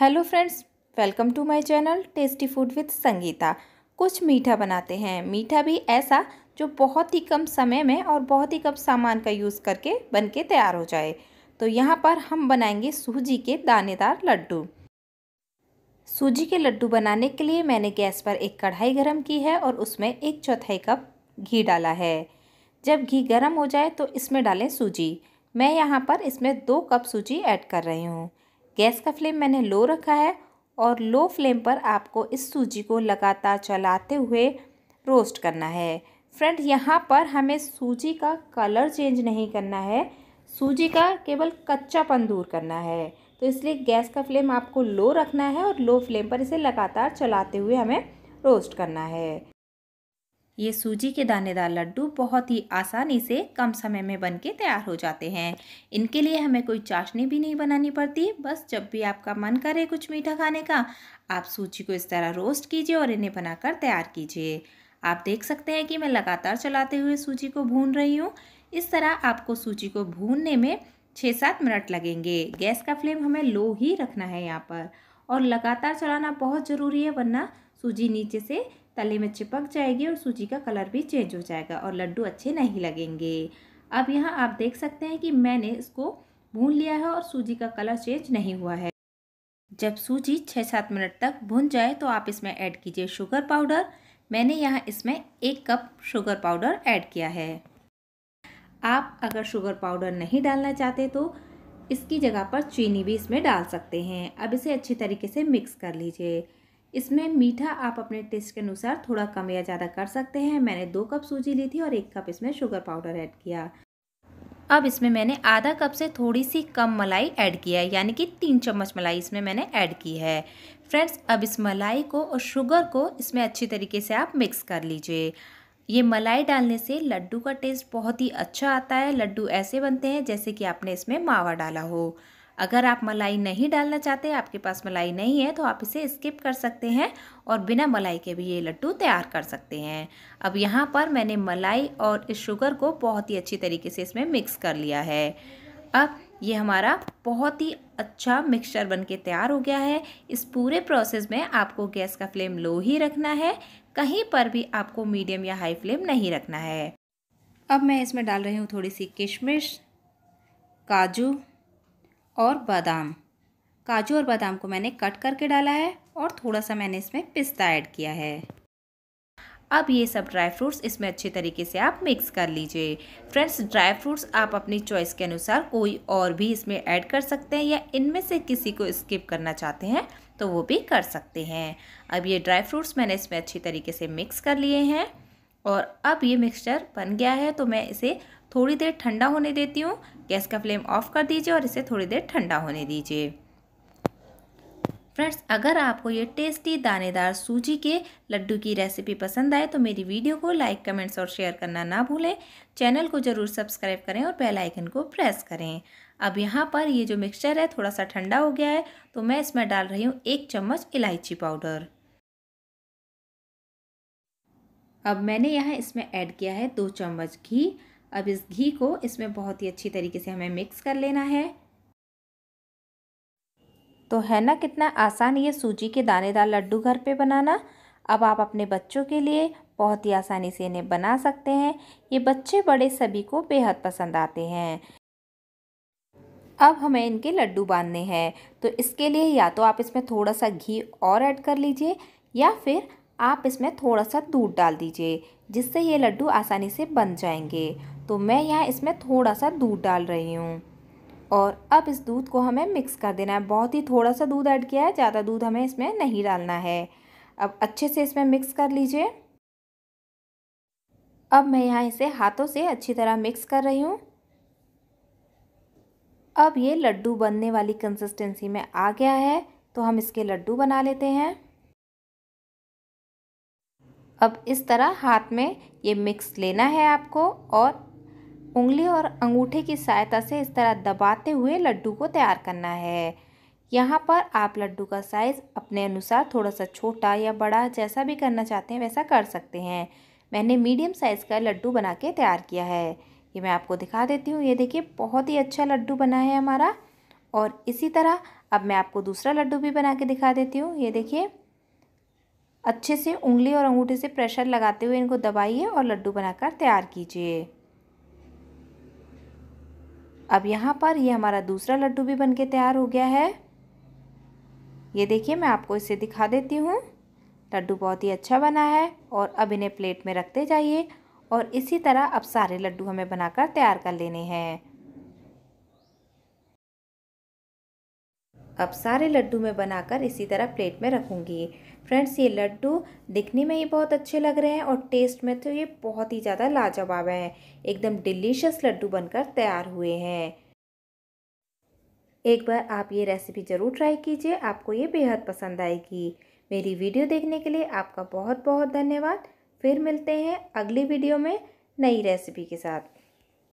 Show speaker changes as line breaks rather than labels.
hello friends welcome to my channel tasty food with Sangeeta कुछ मीठा बनाते हैं मीठा भी ऐसा जो बहुत ही कम समय में और बहुत ही कम सामान का यूज़ करके बन के तैयार हो जाए तो यहाँ पर हम बनाएंगे सूजी के दानेदार लड्डू सूजी के लड्डू बनाने के लिए मैंने गैस पर एक कढ़ाई गर्म की है और उसमें एक चौथाई कप घी डाला है जब घी गर्म हो जाए तो इसमें डालें सूजी मैं यहाँ पर इसमें दो कप सूजी ऐड कर रही हूँ गैस का फ्लेम मैंने लो रखा है और लो फ्लेम पर आपको इस सूजी को लगातार चलाते हुए रोस्ट करना है फ्रेंड यहाँ पर हमें सूजी का कलर चेंज नहीं करना है सूजी का केवल कच्चापन दूर करना है तो इसलिए गैस का फ्लेम आपको लो रखना है और लो फ्लेम पर इसे लगातार चलाते हुए हमें रोस्ट करना है ये सूजी के दानेदार लड्डू बहुत ही आसानी से कम समय में बन के तैयार हो जाते हैं इनके लिए हमें कोई चाशनी भी नहीं बनानी पड़ती बस जब भी आपका मन करे कुछ मीठा खाने का आप सूजी को इस तरह रोस्ट कीजिए और इन्हें बनाकर तैयार कीजिए आप देख सकते हैं कि मैं लगातार चलाते हुए सूजी को भून रही हूँ इस तरह आपको सूजी को भूनने में छः सात मिनट लगेंगे गैस का फ्लेम हमें लो ही रखना है यहाँ पर और लगातार चलाना बहुत ज़रूरी है वरना सूजी नीचे से तले में चिपक जाएगी और सूजी का कलर भी चेंज हो जाएगा और लड्डू अच्छे नहीं लगेंगे अब यहाँ आप देख सकते हैं कि मैंने इसको भून लिया है और सूजी का कलर चेंज नहीं हुआ है जब सूजी छः सात मिनट तक भुन जाए तो आप इसमें ऐड कीजिए शुगर पाउडर मैंने यहाँ इसमें एक कप शुगर पाउडर ऐड किया है आप अगर शुगर पाउडर नहीं डालना चाहते तो इसकी जगह पर चीनी भी इसमें डाल सकते हैं अब इसे अच्छी तरीके से मिक्स कर लीजिए इसमें मीठा आप अपने टेस्ट के अनुसार थोड़ा कम या ज़्यादा कर सकते हैं मैंने दो कप सूजी ली थी और एक कप इसमें शुगर पाउडर ऐड किया अब इसमें मैंने आधा कप से थोड़ी सी कम मलाई ऐड किया है यानी कि तीन चम्मच मलाई इसमें मैंने ऐड की है फ्रेंड्स अब इस मलाई को और शुगर को इसमें अच्छी तरीके से आप मिक्स कर लीजिए ये मलाई डालने से लड्डू का टेस्ट बहुत ही अच्छा आता है लड्डू ऐसे बनते हैं जैसे कि आपने इसमें मावा डाला हो अगर आप मलाई नहीं डालना चाहते आपके पास मलाई नहीं है तो आप इसे स्किप कर सकते हैं और बिना मलाई के भी ये लड्डू तैयार कर सकते हैं अब यहाँ पर मैंने मलाई और इस शुगर को बहुत ही अच्छी तरीके से इसमें मिक्स कर लिया है अब ये हमारा बहुत ही अच्छा मिक्सचर बन के तैयार हो गया है इस पूरे प्रोसेस में आपको गैस का फ्लेम लो ही रखना है कहीं पर भी आपको मीडियम या हाई फ्लेम नहीं रखना है अब मैं इसमें डाल रही हूँ थोड़ी सी किशमिश काजू और बादाम काजू और बादाम को मैंने कट करके डाला है और थोड़ा सा मैंने इसमें पिस्ता ऐड किया है अब ये सब ड्राई फ्रूट्स इसमें अच्छे तरीके से आप मिक्स कर लीजिए फ्रेंड्स ड्राई फ्रूट्स आप अपनी चॉइस के अनुसार कोई और भी इसमें ऐड कर सकते हैं या इनमें से किसी को स्किप करना चाहते हैं तो वो भी कर सकते हैं अब ये ड्राई फ्रूट्स मैंने इसमें अच्छी तरीके से मिक्स कर लिए हैं और अब ये मिक्सचर बन गया है तो मैं इसे थोड़ी देर ठंडा होने देती हूँ गैस का फ्लेम ऑफ कर दीजिए और इसे थोड़ी देर ठंडा होने दीजिए फ्रेंड्स अगर आपको ये टेस्टी दानेदार सूजी के लड्डू की रेसिपी पसंद आए तो मेरी वीडियो को लाइक कमेंट्स और शेयर करना ना भूलें चैनल को ज़रूर सब्सक्राइब करें और बेल आइकन को प्रेस करें अब यहाँ पर ये जो मिक्सचर है थोड़ा सा ठंडा हो गया है तो मैं इसमें डाल रही हूँ एक चम्मच इलायची पाउडर अब मैंने यहाँ इसमें ऐड किया है दो चम्मच घी अब इस घी को इसमें बहुत ही अच्छी तरीके से हमें मिक्स कर लेना है तो है ना कितना आसान ये सूजी के दानेदार लड्डू घर पे बनाना अब आप अपने बच्चों के लिए बहुत ही आसानी से इन्हें बना सकते हैं ये बच्चे बड़े सभी को बेहद पसंद आते हैं अब हमें इनके लड्डू बांधने हैं तो इसके लिए या तो आप इसमें थोड़ा सा घी और ऐड कर लीजिए या फिर आप इसमें थोड़ा सा दूध डाल दीजिए जिससे ये लड्डू आसानी से बन जाएंगे तो मैं यहाँ इसमें थोड़ा सा दूध डाल रही हूँ और अब इस दूध को हमें मिक्स कर देना है बहुत ही थोड़ा सा दूध ऐड किया है ज़्यादा दूध हमें इसमें नहीं डालना है अब अच्छे से इसमें मिक्स कर लीजिए अब मैं यहाँ इसे हाथों से अच्छी तरह मिक्स कर रही हूँ अब ये लड्डू बनने वाली कंसिस्टेंसी में आ गया है तो हम इसके लड्डू बना लेते हैं अब इस तरह हाथ में ये मिक्स लेना है आपको और उंगली और अंगूठे की सहायता से इस तरह दबाते हुए लड्डू को तैयार करना है यहाँ पर आप लड्डू का साइज़ अपने अनुसार थोड़ा सा छोटा या बड़ा जैसा भी करना चाहते हैं वैसा कर सकते हैं मैंने मीडियम साइज़ का लड्डू बना के तैयार किया है ये मैं आपको दिखा देती हूँ ये देखिए बहुत ही अच्छा लड्डू बना है हमारा और इसी तरह अब मैं आपको दूसरा लड्डू भी बना के दिखा देती हूँ ये देखिए अच्छे से उंगली और अंगूठे से प्रेशर लगाते हुए इनको दबाइए और लड्डू बनाकर तैयार कीजिए अब यहाँ पर ये हमारा दूसरा लड्डू भी बनके तैयार हो गया है ये देखिए मैं आपको इसे दिखा देती हूँ लड्डू बहुत ही अच्छा बना है और अब इन्हें प्लेट में रखते जाइए और इसी तरह अब सारे लड्डू हमें बनाकर तैयार कर लेने हैं अब सारे लड्डू में बनाकर इसी तरह प्लेट में रखूंगी फ्रेंड्स ये लड्डू दिखने में ये बहुत अच्छे लग रहे हैं और टेस्ट में तो ये बहुत ही ज़्यादा लाजवाब हैं एकदम डिलीशियस लड्डू बनकर तैयार हुए हैं एक बार आप ये रेसिपी ज़रूर ट्राई कीजिए आपको ये बेहद पसंद आएगी मेरी वीडियो देखने के लिए आपका बहुत बहुत धन्यवाद फिर मिलते हैं अगली वीडियो में नई रेसिपी के साथ